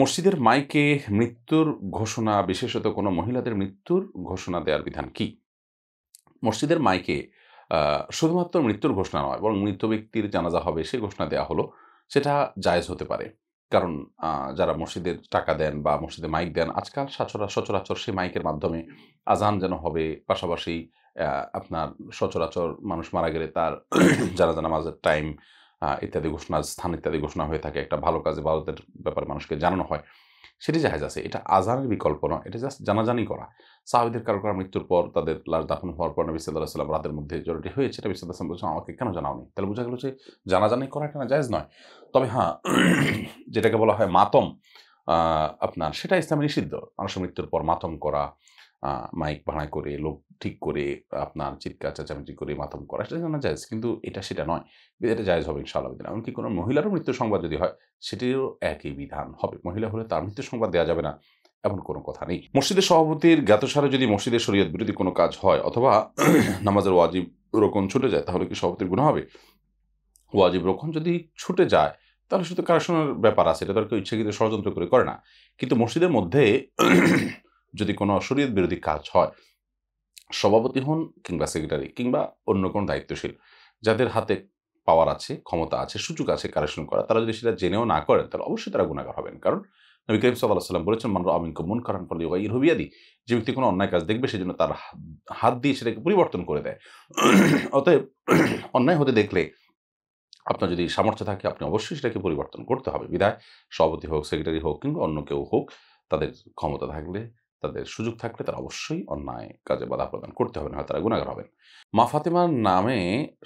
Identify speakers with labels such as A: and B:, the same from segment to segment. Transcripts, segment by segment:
A: মসজিদের মাইকে মৃত্যুর ঘোষণা বিশেষত কোনো মহিলাদের মৃত্যুর ঘোষণা দেওয়ার বিধান কি মসজিদের মাইকে শুধুমাত্র মৃত্যুর ঘোষণা নয় বরং মৃত ব্যক্তির জানাজা হবে সে ঘোষণা দেওয়া হলো সেটা জায়জ হতে পারে কারণ যারা মসজিদের টাকা দেন বা মসজিদে মাইক দেন আজকাল সচরা সচরাচর সেই মাইকের মাধ্যমে আজান যেন হবে পাশাপাশি আপনার সচরাচর মানুষ মারা গেলে তার যারা নামাজের টাইম ইত্যাদি ঘোষণা স্থান ইত্যাদি ঘোষণা হয়ে থাকে একটা ভালো কাজে ভারতের ব্যাপারে মানুষকে জানানো হয় সেটি জাহাজ আছে এটা আজানের বিকল্প নয় এটা জাস্ট জানাজানি করা সাহাবিদের কারো কারো মৃত্যুর পর তাদের লাশ দাফন হওয়ার পর নবী সাল্লাহ সাল্লাম রাতের মধ্যে জরুরি হয়েছে এটা আসলাম বলছেন আমাকে কেন জানাওনি তাহলে বোঝা গেল যে জানাজানি করা কেন জায়জ নয় তবে হ্যাঁ যেটাকে বলা হয় মাতম আপনার সেটা ইসলামে নিষিদ্ধ মানুষের মৃত্যুর পর মাতম করা মাইক ভাড়া করে লোক ঠিক করে আপনার চিৎকার চাচামেচি করে মাথম করা সেটা জানা যায় কিন্তু এটা সেটা নয় এটা জায়জ হবে ইনশাআল্লাহ এমনকি কোনো মহিলারও মৃত্যু সংবাদ যদি হয় সেটিরও একই বিধান হবে মহিলা হলে তার মৃত্যু সংবাদ দেওয়া যাবে না এমন কোনো কথা নেই মসজিদের সভাপতির জ্ঞাতসারে যদি মসজিদের শরীয়ত বিরোধী কোনো কাজ হয় অথবা নামাজের ওয়াজিব রোকন ছুটে যায় তাহলে কি সভাপতির গুণ হবে ওয়াজিব রোকন যদি ছুটে যায় তাহলে শুধু কারেকশনের ব্যাপার আছে এটা তো আর কেউ ইচ্ছাকৃত ষড়যন্ত্র করে করে না কিন্তু মসজিদের মধ্যে যদি কোনো শরীয়ত বিরোধী কাজ হয় সভাপতি হন কিংবা সেক্রেটারি কিংবা অন্য কোনো দায়িত্বশীল যাদের হাতে পাওয়ার আছে ক্ষমতা আছে সুযোগ আছে কারেকশন করা তারা যদি সেটা জেনেও না করেন তাহলে অবশ্যই তারা গুণাগার হবেন কারণ নবী করিম সাল্লাহ সাল্লাম বলেছেন মানুষ আমিন কমন করান ফলে ইউবাই রবিয়াদি যে ব্যক্তি কোনো অন্যায় কাজ দেখবে সেজন্য তার হাত দিয়ে সেটাকে পরিবর্তন করে দেয় অতএব অন্যায় হতে দেখলে আপনার যদি সামর্থ্য থাকে আপনি অবশ্যই সেটাকে পরিবর্তন করতে হবে বিধায় সভাপতি হোক সেক্রেটারি হোক কিংবা অন্য কেউ হোক তাদের ক্ষমতা থাকলে তাদের সুযোগ থাকলে তারা অবশ্যই অন্যায় কাজে বাধা প্রদান করতে হবে না তারা গুণাগার হবেন মাফাতেমার নামে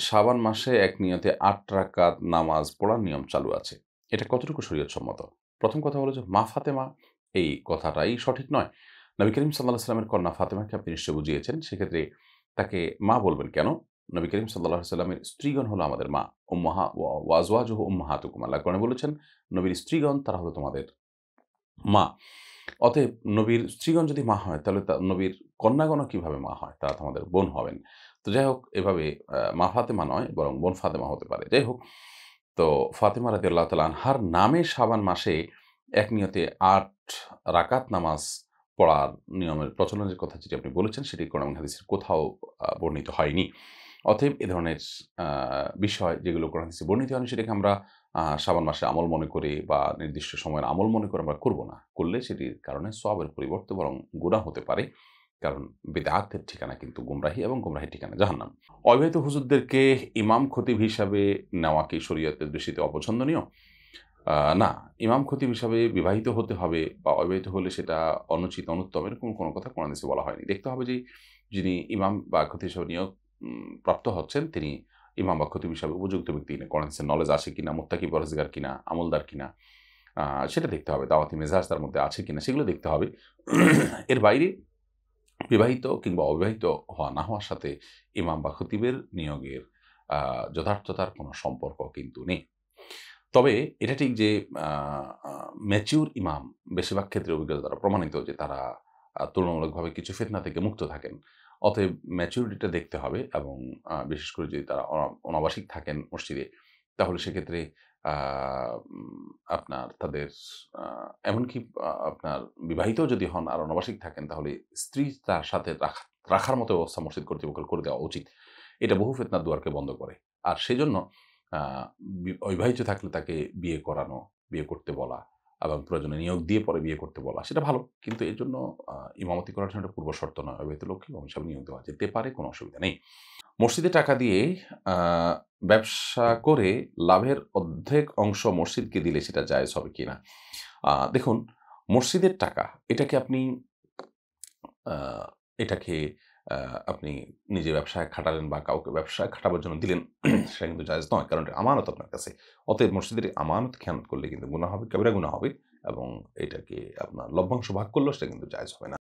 A: সাবান মাসে এক নিয়তে আট রাকাত নামাজ পড়ার নিয়ম চালু আছে এটা কতটুকু শরীয়ত সম্মত প্রথম কথা হলো যে মা ফাতেমা এই কথাটাই সঠিক নয় নবী করিম সাল্লাহ সাল্লামের কন্যা ফাতেমাকে আপনি নিশ্চয় বুঝিয়েছেন সেক্ষেত্রে তাকে মা বলবেন কেন নবী করিম সাল্লাহ সাল্লামের স্ত্রীগণ হলো আমাদের মা উম্মাহা ওয়াজওয়াজ উম্মাহাতুকুম আল্লাহ কর্ণে বলেছেন নবীর স্ত্রীগণ তারা হলো তোমাদের মা অতএব নবীর স্ত্রীগণ যদি মা হয় তাহলে তা নবীর কন্যাগণও কীভাবে মা হয় তারা তোমাদের বোন হবেন তো যাই হোক এভাবে মা ফাতেমা নয় বরং বোন ফাতেমা হতে পারে যাই হোক তো ফাতেমা রাজি আল্লাহ তালা আনহার নামে সাবান মাসে এক নিয়তে আট রাকাত নামাজ পড়ার নিয়মের প্রচলনের কথা যেটি আপনি বলেছেন সেটি কোরআন হাদিসের কোথাও বর্ণিত হয়নি অতএব এ ধরনের বিষয় যেগুলো কোরআন হাদিসে বর্ণিত হয়নি সেটাকে আমরা সাবান মাসে আমল মনে করে বা নির্দিষ্ট সময়ের আমল মনে করে আমরা করব না করলে সেটির কারণে সবের পরিবর্তে বরং গোড়া হতে পারে কারণ বেদাতের ঠিকানা কিন্তু গুমরাহি এবং গুমরাহির ঠিকানা জাহান্নাম অবৈধ হুজুরদেরকে ইমাম খতিব হিসাবে নেওয়া কি শরীয়তের দৃষ্টিতে অপছন্দনীয় না ইমাম খতিব হিসাবে বিবাহিত হতে হবে বা অবিবাহিত হলে সেটা অনুচিত অনুত্তম এরকম কোনো কথা কোনো দেশে বলা হয়নি দেখতে হবে যে যিনি ইমাম বা খতিব হিসাবে নিয়োগ প্রাপ্ত হচ্ছেন তিনি ইমাম বা খতিব হিসাবে উপযুক্ত ব্যক্তি কিনা করেন্সের নলেজ আছে কিনা মোত্তাকি পরেজগার কিনা আমলদার কিনা সেটা দেখতে হবে দাওয়াতি মেজাজ তার মধ্যে আছে কিনা সেগুলো দেখতে হবে এর বাইরে বিবাহিত কিংবা অবিবাহিত হওয়া না হওয়ার সাথে ইমাম বা খতিবের নিয়োগের যথার্থতার কোনো সম্পর্ক কিন্তু নেই তবে এটা ঠিক যে ম্যাচিউর ইমাম বেশিরভাগ ক্ষেত্রে অভিজ্ঞতা দ্বারা প্রমাণিত যে তারা তুলনামূলকভাবে কিছু ফেতনা থেকে মুক্ত থাকেন অতএব ম্যাচুরিটিটা দেখতে হবে এবং বিশেষ করে যদি তারা অনাবাসিক থাকেন মসজিদে তাহলে সেক্ষেত্রে আপনার তাদের এমনকি আপনার বিবাহিত যদি হন আর অনাবাসিক থাকেন তাহলে স্ত্রী তার সাথে রাখা রাখার মতো ব্যবস্থা মসজিদ কর্তৃপক্ষ করে দেওয়া উচিত এটা বহু ফেতনার দুয়ারকে বন্ধ করে আর সেজন্য অবিবাহিত থাকলে তাকে বিয়ে করানো বিয়ে করতে বলা এবং প্রয়োজনে নিয়োগ দিয়ে পরে বিয়ে করতে বলা সেটা ভালো কিন্তু এর জন্য ইমামতি করার জন্য পূর্ব শর্ত নয় অবৈধ লোককে এবং সব নিয়োগ দেওয়া যেতে পারে কোনো অসুবিধা নেই মসজিদে টাকা দিয়ে ব্যবসা করে লাভের অর্ধেক অংশ মসজিদকে দিলে সেটা যায় হবে কি না দেখুন মসজিদের টাকা এটাকে আপনি এটাকে আপনি নিজে ব্যবসায় খাটালেন বা কাউকে ব্যবসায় খাটাবার জন্য দিলেন সেটা কিন্তু জায়জ নয় কারণ আমানত আপনার কাছে অতএব মসজিদের আমানত খেয়াল করলে কিন্তু গুণা হবে কেবরা গুণা হবে এবং এটাকে আপনার লভ্যাংশ ভাগ করলেও সেটা কিন্তু জায়জ হবে না